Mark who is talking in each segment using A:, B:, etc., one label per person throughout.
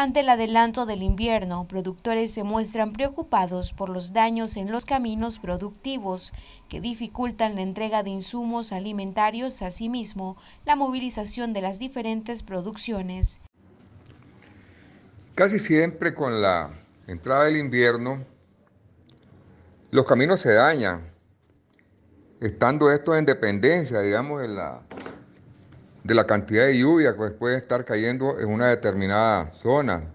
A: Ante el adelanto del invierno, productores se muestran preocupados por los daños en los caminos productivos que dificultan la entrega de insumos alimentarios, asimismo la movilización de las diferentes producciones.
B: Casi siempre con la entrada del invierno, los caminos se dañan, estando estos en dependencia, digamos, de la de la cantidad de lluvia que puede estar cayendo en una determinada zona.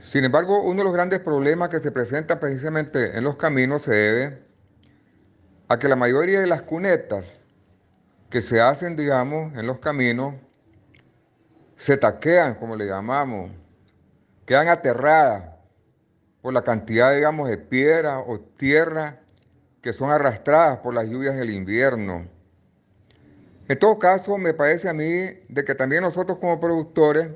B: Sin embargo, uno de los grandes problemas que se presentan precisamente en los caminos se debe a que la mayoría de las cunetas que se hacen, digamos, en los caminos, se taquean, como le llamamos, quedan aterradas por la cantidad, digamos, de piedra o tierra que son arrastradas por las lluvias del invierno. En todo caso, me parece a mí de que también nosotros como productores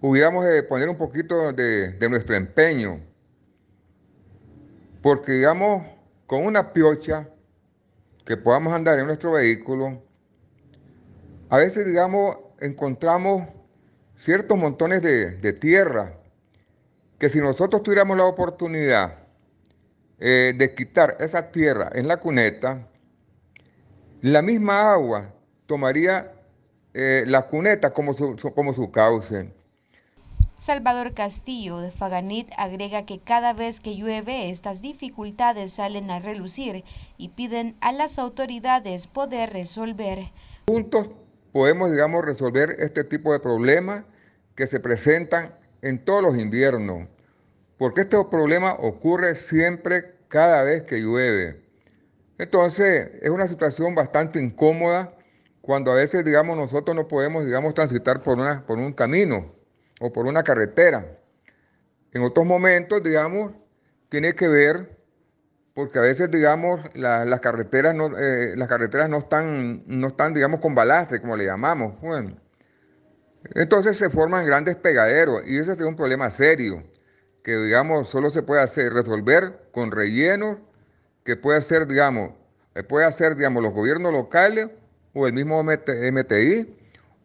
B: hubiéramos de eh, poner un poquito de, nuestro empeño, porque digamos, con una piocha que podamos andar en nuestro vehículo, a veces, digamos, encontramos ciertos montones de, tierra que si nosotros tuviéramos la oportunidad eh, de quitar esa tierra en la cuneta, la misma agua tomaría eh, las cunetas como su, como su cauce.
A: Salvador Castillo de Faganit agrega que cada vez que llueve estas dificultades salen a relucir y piden a las autoridades poder resolver. Juntos
B: podemos, digamos, resolver este tipo de problemas que se presentan en todos los inviernos, porque este problema ocurre siempre cada vez que llueve. Entonces, es una situación bastante incómoda cuando a veces, digamos, nosotros no podemos, digamos, transitar por, una, por un camino o por una carretera. En otros momentos, digamos, tiene que ver, porque a veces, digamos, las, carreteras no, eh, las carreteras no están, no están, digamos, con balastre, como le llamamos. Bueno, entonces se forman grandes pegaderos y ese es un problema serio que, digamos, solo se puede hacer, resolver con relleno, que puede ser, digamos, eh, puede hacer, digamos, los gobiernos locales o el mismo MTI,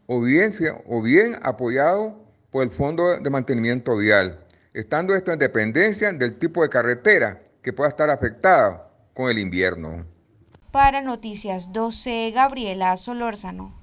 B: o bien, o bien apoyado por el Fondo de Mantenimiento Vial, estando esto en dependencia del tipo de carretera que pueda estar afectada con el invierno.
A: Para Noticias 12, Gabriela Solórzano.